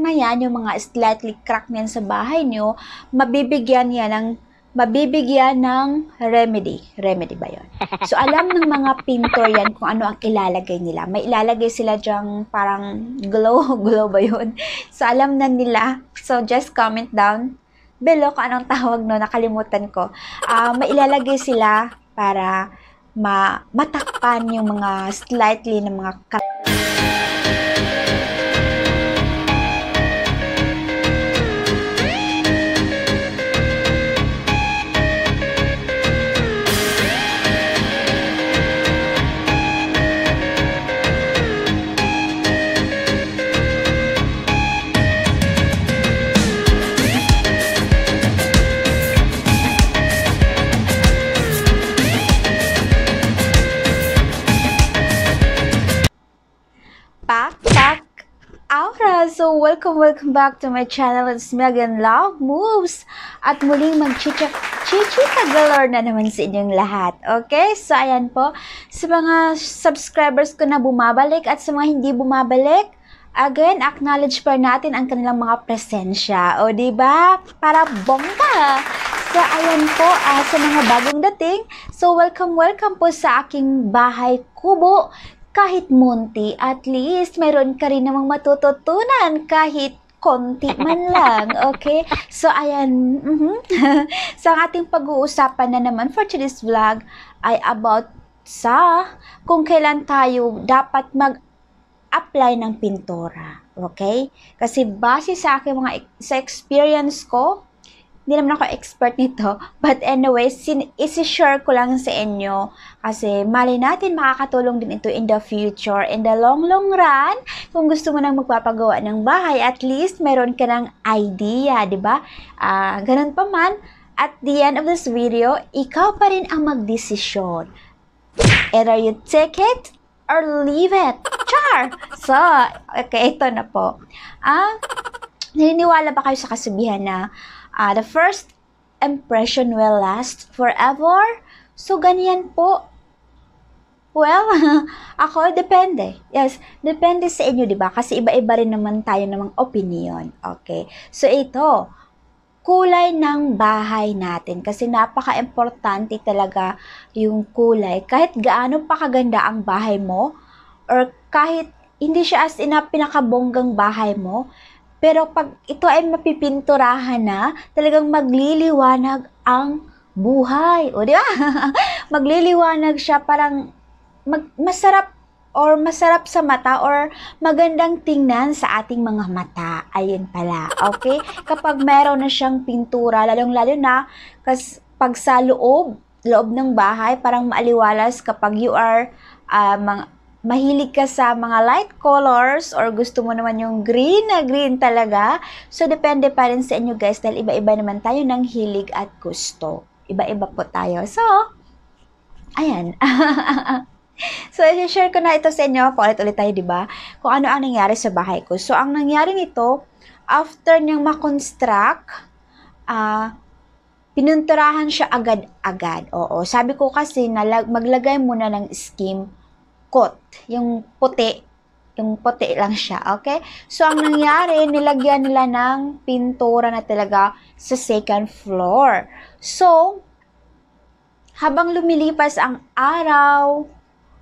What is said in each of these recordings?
na yan, yung mga slightly crack niyan sa bahay nyo, mabibigyan yan ng mabibigyan ng remedy. Remedy ba yon? So, alam ng mga pintor yan kung ano ang ilalagay nila. May ilalagay sila dyang parang glow. Glow ba yun? So, alam na nila. So, just comment down below kung anong tawag no. Nakalimutan ko. Uh, may ilalagay sila para ma matakpan yung mga slightly ng mga Welcome back to my channel. It's Megan Love Moves. At muling mag-chicha, galore na naman sa inyong lahat. Okay? So, ayan po. Sa mga subscribers ko na bumabalik at sa mga hindi bumabalik, again, acknowledge pa natin ang kanilang mga presensya. O, ba diba? Para bongga! So, ayan po, uh, sa mga bagong dating, so welcome, welcome po sa aking bahay kubo kahit munti, at least meron ka rin namang matututunan kahit konti man lang, okay? So, ayan, mm-hmm. sa so, ating pag-uusapan na naman for today's vlog ay about sa kung kailan tayo dapat mag-apply ng pintura, okay? Kasi base sa aking mga, e-, sa experience ko, hindi naman ako expert nito. But anyway, sin- isi-share ko lang sa inyo kasi mali natin makakatulong din ito in the future, in the long, long run. Kung gusto mo nang magpapagawa ng bahay, at least meron ka ng idea, di ba? Uh, ganun pa man, at the end of this video, ikaw pa rin ang magdesisyon. Either you take it or leave it. Char! So, okay, ito na po. Ah, naniniwala ba kayo sa kasabihan na Uh, the first impression will last forever. So, ganyan po. Well, ako, depende. Yes, depende sa inyo, di ba? Kasi iba-iba rin naman tayo namang opinion. Okay. So, ito, kulay ng bahay natin. Kasi napaka-importante talaga yung kulay. Kahit gaano pa kaganda ang bahay mo, or kahit hindi siya as in pinakabonggang bahay mo, pero pag ito ay mapipinturahan na, talagang magliliwanag ang buhay. O di ba? magliliwanag siya parang mag, masarap or masarap sa mata or magandang tingnan sa ating mga mata. Ayun pala, okay? Kapag meron na siyang pintura, lalong-lalo na kas, pag sa loob, loob ng bahay, parang maaliwalas kapag you are uh, mga, mahilig ka sa mga light colors or gusto mo naman yung green na green talaga. So, depende pa rin sa inyo guys dahil iba-iba naman tayo ng hilig at gusto. Iba-iba po tayo. So, ayan. so, i-share ko na ito sa inyo. Paulit-ulit tayo, di ba? Kung ano ang nangyari sa bahay ko. So, ang nangyari nito, after niyang makonstruct, ah, uh, pinunturahan siya agad-agad. Oo, sabi ko kasi na maglagay muna ng scheme kot, Yung puti, yung puti lang siya, okay? So, ang nangyari, nilagyan nila ng pintura na talaga sa second floor. So, habang lumilipas ang araw,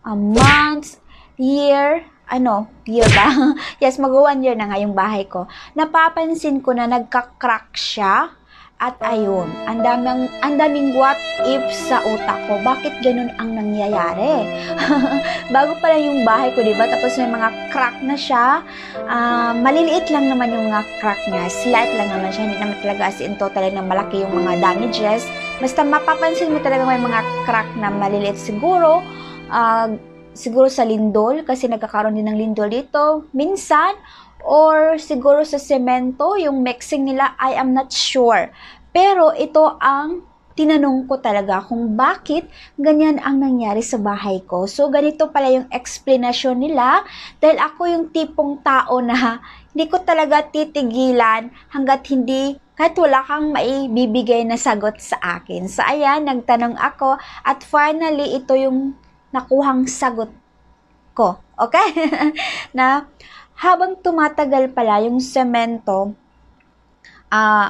a month, year, ano, year ba? yes, mag one year na nga yung bahay ko. Napapansin ko na nagka-crack siya at ayun, ang daming, ang daming what if sa utak ko. Bakit ganun ang nangyayari? Bago pa lang yung bahay ko, diba? Tapos may mga crack na siya. Uh, maliliit lang naman yung mga crack niya. Slight lang naman siya. Hindi naman talaga as in totally na malaki yung mga damages. Basta mapapansin mo talaga may mga crack na maliliit siguro. Uh, siguro sa lindol kasi nagkakaroon din ng lindol dito. Minsan, or siguro sa semento, yung mixing nila, I am not sure. Pero ito ang tinanong ko talaga kung bakit ganyan ang nangyari sa bahay ko. So, ganito pala yung explanation nila dahil ako yung tipong tao na hindi ko talaga titigilan hanggat hindi kahit wala kang maibibigay na sagot sa akin. So, ayan, nagtanong ako at finally, ito yung nakuhang sagot ko. Okay? na habang tumatagal pala yung semento, ah, uh,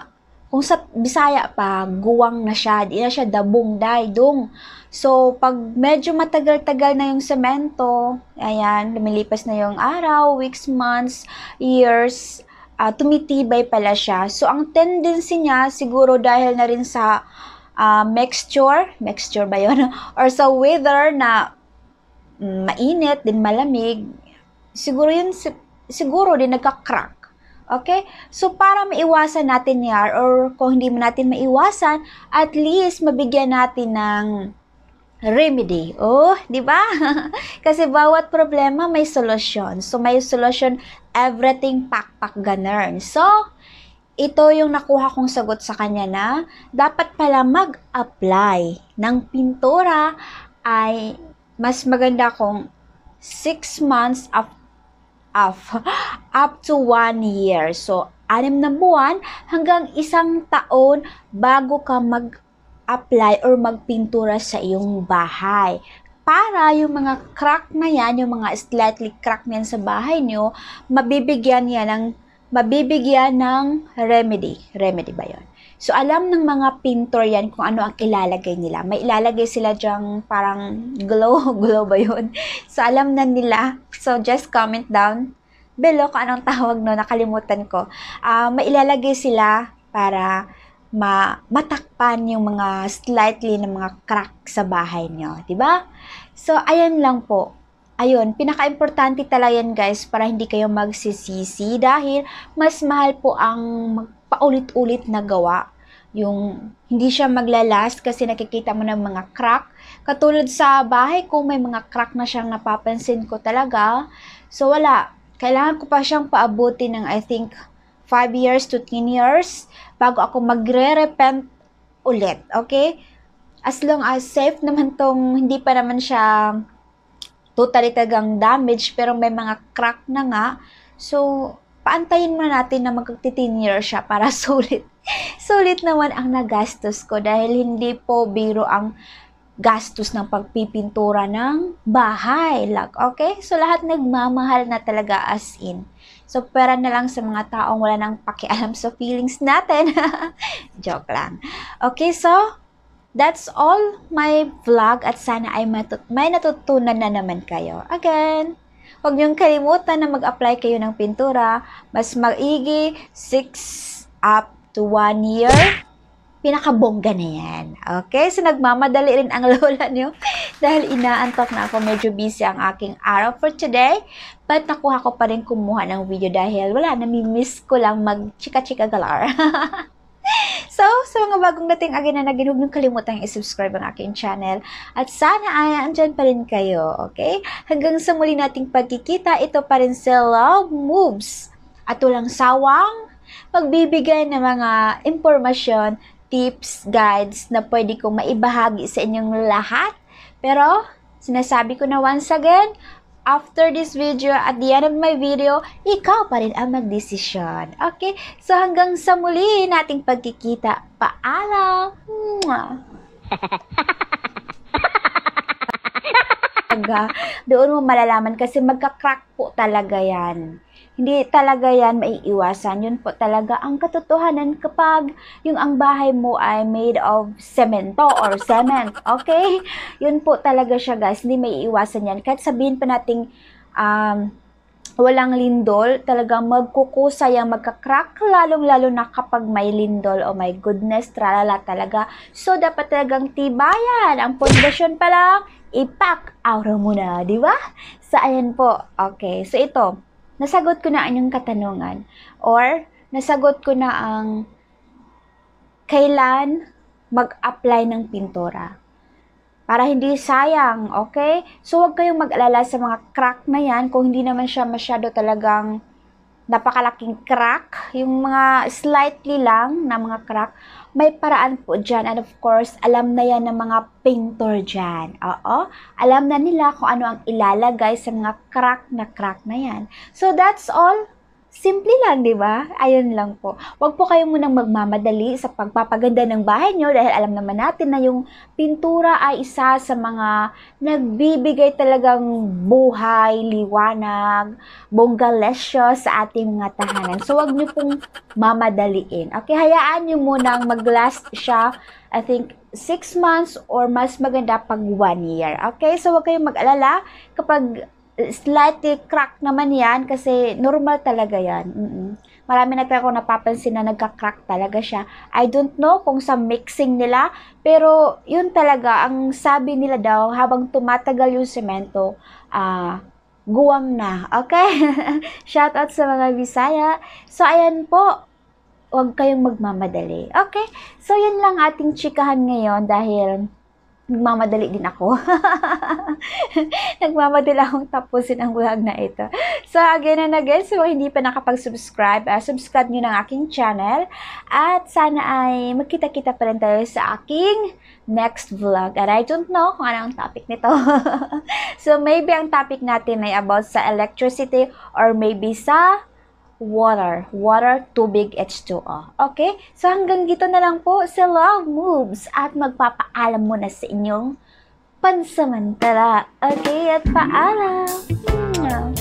kung sa Bisaya pa, guwang na siya, di na siya dabong, daydong. So, pag medyo matagal-tagal na yung semento, ayan, lumilipas na yung araw, weeks, months, years, uh, tumitibay pala siya. So, ang tendency niya, siguro dahil na rin sa uh, mixture, mixture ba yun? Or sa weather na mm, mainit, din malamig, siguro yun siguro din nagka-crack. Okay? So, para maiwasan natin yan, or kung hindi natin maiwasan, at least mabigyan natin ng remedy. Oh, di ba? Kasi bawat problema may solusyon. So, may solusyon everything pakpak ganern. So, ito yung nakuha kong sagot sa kanya na dapat pala mag-apply ng pintura ay mas maganda kung 6 months after off up to 1 year. So, anim na buwan hanggang isang taon bago ka mag-apply or magpintura sa iyong bahay para yung mga crack na yan, yung mga slightly crack na yan sa bahay nyo, mabibigyan yan ng, mabibigyan ng remedy. Remedy ba yon So, alam ng mga pintor yan kung ano ang ilalagay nila. May ilalagay sila dyang parang glow, glow ba yun? So, alam na nila. So, just comment down below kung anong tawag no, nakalimutan ko. Uh, may ilalagay sila para ma matakpan yung mga slightly ng mga crack sa bahay nyo, di ba? So, ayan lang po. Ayun, pinaka-importante talaga yan guys para hindi kayo magsisisi dahil mas mahal po ang mag paulit-ulit na gawa. Yung hindi siya maglalast kasi nakikita mo ng mga crack. Katulad sa bahay ko, may mga crack na siyang napapansin ko talaga. So wala, kailangan ko pa siyang paabuti ng I think 5 years to 10 years bago ako magre-repent ulit. Okay? As long as safe naman tong hindi pa naman siya totally tagang damage pero may mga crack na nga. So, paantayin mo natin na magkaktitinir siya para sulit. sulit naman ang nagastos ko dahil hindi po biro ang gastos ng pagpipintura ng bahay. Like, okay? So, lahat nagmamahal na talaga as in. So, pera na lang sa mga taong wala nang pakialam sa feelings natin. Joke lang. Okay, so, that's all my vlog at sana ay may natutunan na naman kayo. Again, Huwag niyong kalimutan na mag-apply kayo ng pintura. Mas maigi 6 up to 1 year. Pinakabongga na yan. Okay? So, nagmamadali rin ang lola niyo dahil inaantok na ako. Medyo busy ang aking araw for today. But nakuha ko pa rin kumuha ng video dahil wala, namimiss ko lang mag-chika-chika galar. so, sa mga bagong dating again na nagin, huwag niyong kalimutan i-subscribe ang aking channel. At sana ay andyan pa rin kayo, okay? Hanggang sa muli nating pagkikita, ito pa rin sa Love Moves. At walang sawang magbibigay ng mga impormasyon, tips, guides na pwede kong maibahagi sa inyong lahat. Pero, sinasabi ko na once again, after this video, at the end of my video, ikaw pa rin ang magdesisyon. Okay? So hanggang sa muli nating pagkikita. Paalam! doon mo malalaman kasi magka-crack po talaga yan. Hindi talaga yan maiiwasan. Yun po talaga ang katotohanan kapag yung ang bahay mo ay made of cemento or cement. Okay? Yun po talaga siya guys. Hindi maiiwasan yan. Kahit sabihin pa nating um, walang lindol, talagang magkukusa yung magkakrack, lalong-lalo na kapag may lindol. Oh my goodness, tralala talaga. So, dapat talagang tibayan. Ang pundasyon pa lang, ipak, aura muna, di ba? So, ayan po. Okay, so ito, nasagot ko na ang katanungan or nasagot ko na ang kailan mag-apply ng pintura. Para hindi sayang, okay? So, huwag kayong mag-alala sa mga crack na yan kung hindi naman siya masyado talagang napakalaking crack, yung mga slightly lang na mga crack, may paraan po dyan. And of course, alam na yan ng mga painter dyan. Oo, alam na nila kung ano ang ilalagay sa mga crack na crack na yan. So, that's all Simple lang, di ba? Ayun lang po. Huwag po kayong munang magmamadali sa pagpapaganda ng bahay nyo dahil alam naman natin na yung pintura ay isa sa mga nagbibigay talagang buhay, liwanag, bonggalesyo sa ating mga tahanan. So, huwag nyo pong mamadaliin. Okay, hayaan nyo munang mag-last siya, I think, 6 months or mas maganda pag 1 year. Okay, so huwag kayong mag-alala kapag slightly crack naman yan kasi normal talaga yan. Mm-mm. Marami na pero napapansin na nagka-crack talaga siya. I don't know kung sa mixing nila, pero yun talaga, ang sabi nila daw, habang tumatagal yung semento, ah, uh, guwam na. Okay? Shout out sa mga Bisaya. So, ayan po. Huwag kayong magmamadali. Okay? So, yan lang ating chikahan ngayon dahil nagmamadali din ako. Nagmamadali akong tapusin ang vlog na ito. So, again and again, so hindi pa nakapag-subscribe, uh, subscribe nyo ng aking channel. At sana ay magkita-kita pa rin tayo sa aking next vlog. And I don't know kung ano ang topic nito. so, maybe ang topic natin ay about sa electricity or maybe sa water. Water, tubig, H2O. Okay? So, hanggang dito na lang po sa Love Moves at magpapaalam muna sa inyong pansamantala. Okay? At paalam! Mwah.